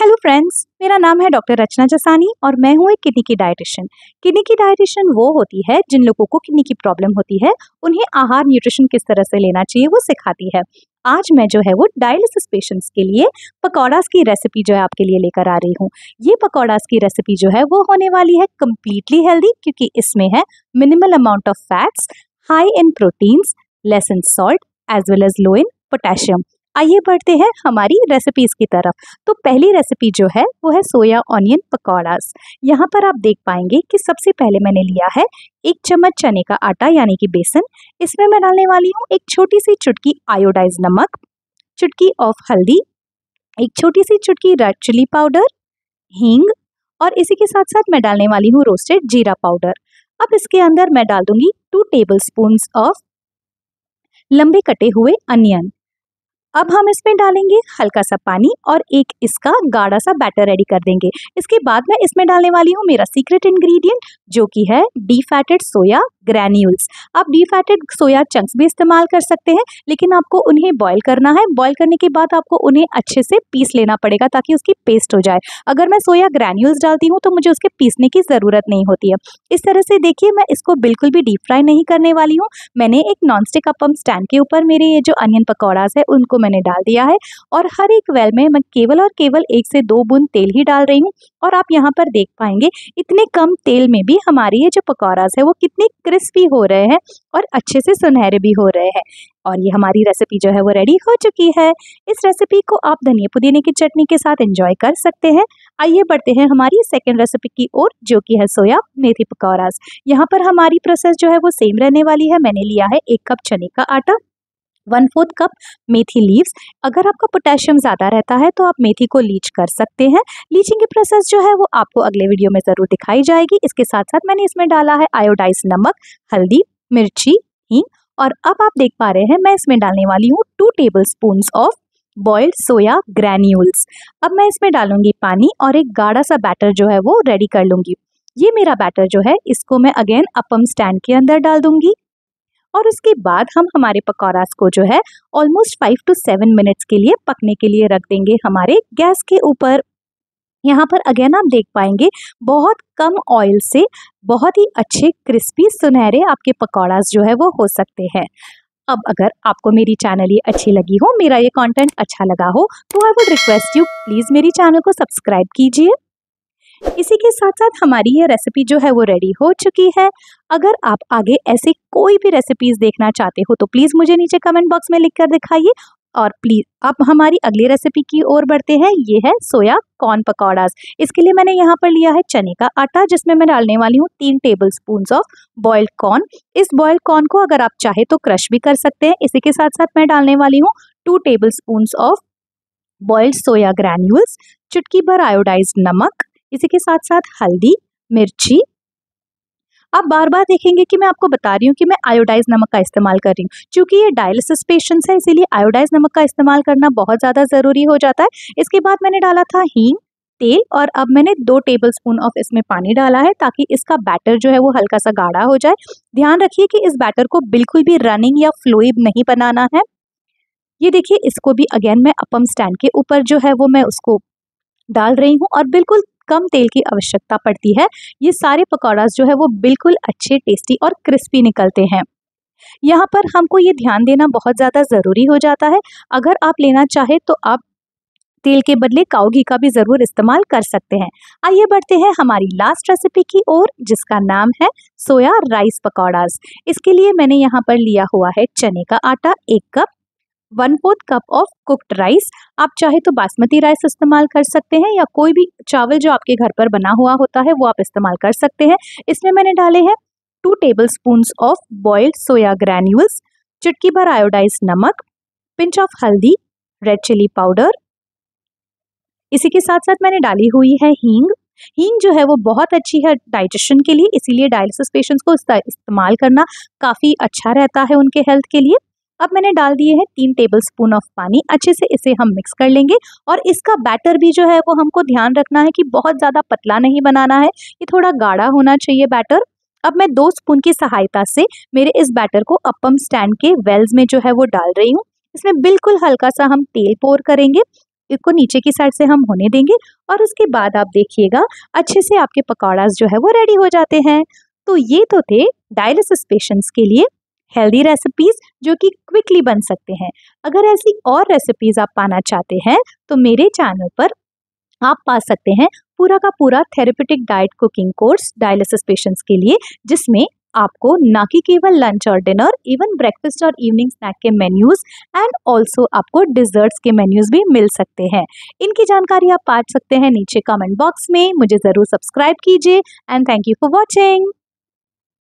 hello friends मेरा नाम है डॉक्टर रचना जसानी और मैं हूँ एक किडनी की डायटिशियन किडनी की डायटिशियन वो होती है जिन लोगों को किडनी की प्रॉब्लम होती है उन्हें आहार न्यूट्रिशन किस तरह से लेना चाहिए वो सिखाती है आज मैं जो है वो डायलिसिस पेशेंट्स के लिए पकौड़ास की रेसिपी जो है आपके लिए लेकर आ रही हूँ ये पकौड़ास की रेसिपी जो है वो होने वाली है कम्प्लीटली हेल्दी क्योंकि इसमें है minimal amount of fats high in proteins less in salt as well as low in potassium आइए बढ़ते हैं हमारी रेसिपीज़ की तरफ तो पहली रेसिपी जो है वो है सोया ऑनियन पकौड़ास यहाँ पर आप देख पाएंगे कि सबसे पहले मैंने लिया है एक चम्मच चने का आटा यानी कि बेसन इसमें मैं डालने वाली हूँ एक छोटी सी चुटकी आयोडाइज नमक चुटकी ऑफ हल्दी एक छोटी सी चुटकी रेड चिली पाउडर हींग और इसी के साथ साथ मैं डालने वाली हूँ रोस्टेड जीरा पाउडर अब इसके अंदर मैं डाल दूंगी टू टेबल स्पून ऑफ लंबे कटे हुए अनियन अब हम इसमें डालेंगे हल्का सा पानी और एक इसका गाढ़ा सा बैटर रेडी कर देंगे इसके बाद मैं इसमें डालने वाली हूँ मेरा सीक्रेट इंग्रेडिएंट जो कि है डीफैटेड सोया ग्रैन्यूल्स आप फैटेड सोया चंक्स भी इस्तेमाल कर सकते हैं लेकिन आपको उन्हें बॉईल करना है बॉईल करने के बाद आपको उन्हें अच्छे से पीस लेना पड़ेगा ताकि उसकी पेस्ट हो जाए अगर मैं सोया ग्रैन्यूल्स डालती हूँ तो मुझे उसके पीसने की ज़रूरत नहीं होती है इस तरह से देखिए मैं इसको बिल्कुल भी डीप फ्राई नहीं करने वाली हूँ मैंने एक नॉन स्टिक अपम स्टैंड के ऊपर मेरे ये जो अनियन पकौड़ाज है उनको मैंने डाल दिया है और हर एक वेल में मैं केवल और केवल एक से दो बूंद तेल ही डाल रही हूँ और आप यहाँ पर देख पाएंगे इतने कम तेल में भी हमारी ये जो पकौड़ाज है वो कितनी क्रिस्पी हो रहे हैं और अच्छे से सुनहरे भी हो रहे हैं और ये हमारी रेसिपी जो है वो रेडी हो चुकी है इस रेसिपी को आप धनिया पुदीने की चटनी के साथ एंजॉय कर सकते हैं आइए बढ़ते हैं हमारी सेकेंड रेसिपी की ओर जो कि है सोया मेथी पकौड़ास यहाँ पर हमारी प्रोसेस जो है वो सेम रहने वाली है मैंने लिया है एक कप चने का आटा one fourth cup methi leaves अगर आपका पोटेशियम ज़्यादा रहता है तो आप मेथी को लीच कर सकते हैं लीचिंग की प्रोसेस जो है वो आपको अगले वीडियो में ज़रूर दिखाई जाएगी इसके साथ साथ मैंने इसमें डाला है आयोडाइज नमक हल्दी मिर्ची हींग और अब आप देख पा रहे हैं मैं इसमें डालने वाली हूँ two tablespoon of boiled soya granules अब मैं इसमें डालूंगी पानी और एक गाढ़ा सा बैटर जो है वो रेडी कर लूँगी ये मेरा बैटर जो है इसको मैं अगेन अपम स्टैंड के अंदर डाल दूंगी और उसके बाद हम हमारे पकौड़ास को जो है almost five to seven minutes के लिए पकने के लिए रख देंगे हमारे गैस के ऊपर यहाँ पर अगेन आप देख पाएंगे बहुत कम ऑयल से बहुत ही अच्छे क्रिस्पी सुनहरे आपके पकौड़ास जो है वो हो सकते हैं अब अगर आपको मेरी चैनल ये अच्छी लगी हो मेरा ये कंटेंट अच्छा लगा हो तो I would request you please मेरी चैनल को सब्सक्राइब कीजिए इसी के साथ साथ हमारी ये रेसिपी जो है वो रेडी हो चुकी है अगर आप आगे ऐसे कोई भी रेसिपीज़ देखना चाहते हो तो प्लीज़ मुझे नीचे कमेंट बॉक्स में लिख कर दिखाइए और प्लीज़ अब हमारी अगली रेसिपी की ओर बढ़ते हैं ये है सोया कॉर्न पकौड़ास इसके लिए मैंने यहाँ पर लिया है चने का आटा जिसमें मैं डालने वाली हूँ तीन tablespoon of boiled corn इस बॉयल्ड कॉर्न को अगर आप चाहे तो क्रश भी कर सकते हैं इसी के साथ साथ मैं डालने वाली हूँ two tablespoon of boiled soya granules चुटकी भर आयोडाइज नमक इसी के साथ साथ हल्दी मिर्ची आप बार बार देखेंगे कि मैं आपको बता रही हूँ कि मैं आयोडाइज नमक का इस्तेमाल कर रही हूँ क्योंकि ये डायलिसिस पेशेंट्स है इसीलिए आयोडाइज नमक का इस्तेमाल करना बहुत ज़्यादा ज़रूरी हो जाता है इसके बाद मैंने डाला था हींग तेल और अब मैंने दो टेबल स्पून ऑफ इसमें पानी डाला है ताकि इसका बैटर जो है वो हल्का सा गाढ़ा हो जाए ध्यान रखिए कि इस बैटर को बिल्कुल भी रनिंग या फ्लोइब नहीं बनाना है ये देखिए इसको भी अगेन मैं अपम स्टैंड के ऊपर जो है वो मैं उसको डाल रही हूँ और बिल्कुल कम तेल की आवश्यकता पड़ती है ये सारे पकौड़ा जो है वो बिल्कुल अच्छे टेस्टी और क्रिस्पी निकलते हैं यहाँ पर हमको ये ध्यान देना बहुत ज़्यादा ज़रूरी हो जाता है अगर आप लेना चाहें तो आप तेल के बदले काऊ घी का भी ज़रूर इस्तेमाल कर सकते हैं आइए बढ़ते हैं हमारी लास्ट रेसिपी की ओर जिसका नाम है सोया राइस पकौड़ाज इसके लिए मैंने यहाँ पर लिया हुआ है चने का आटा एक cup one fourth cup of cooked rice आप चाहे तो बासमती राइस इस्तेमाल कर सकते हैं या कोई भी चावल जो आपके घर पर बना हुआ होता है वो आप इस्तेमाल कर सकते हैं इसमें मैंने डाले हैं two tablespoon of boiled soya granules चुटकी भर आयोडाइज नमक पिंच ऑफ हल्दी रेड चिली पाउडर इसी के साथ साथ मैंने डाली हुई है हींग हींग जो है वो बहुत अच्छी है डाइजेशन के लिए इसीलिए डायलिसिस पेशेंट्स को इस्तेमाल करना काफ़ी अच्छा रहता है उनके हेल्थ के लिए अब मैंने डाल दिए हैं तीन टेबल स्पून ऑफ पानी अच्छे से इसे हम मिक्स कर लेंगे और इसका बैटर भी जो है वो हमको ध्यान रखना है कि बहुत ज़्यादा पतला नहीं बनाना है ये थोड़ा गाढ़ा होना चाहिए बैटर अब मैं दो स्पून की सहायता से मेरे इस बैटर को अपम स्टैंड के वेल्स में जो है वो डाल रही हूँ इसमें बिल्कुल हल्का सा हम तेल पोर करेंगे इसको नीचे की साइड से हम होने देंगे और उसके बाद आप देखिएगा अच्छे से आपके पकौड़ाज जो है वो रेडी हो जाते हैं तो ये तो थे डायलिसिस पेशेंट्स के लिए हेल्दी रेसिपीज़ जो कि क्विकली बन सकते हैं अगर ऐसी और रेसिपीज़ आप पाना चाहते हैं तो मेरे चैनल पर आप पा सकते हैं पूरा का पूरा therapeutic diet cooking course dialysis patients के लिए जिसमें आपको ना कि केवल लंच और डिनर इवन ब्रेकफास्ट और इवनिंग स्नैक के मेन्यूज एंड ऑल्सो आपको डिजर्ट्स के मेन्यूज भी मिल सकते हैं इनकी जानकारी आप पा सकते हैं नीचे कमेंट बॉक्स में मुझे ज़रूर सब्सक्राइब कीजिए and thank you for watching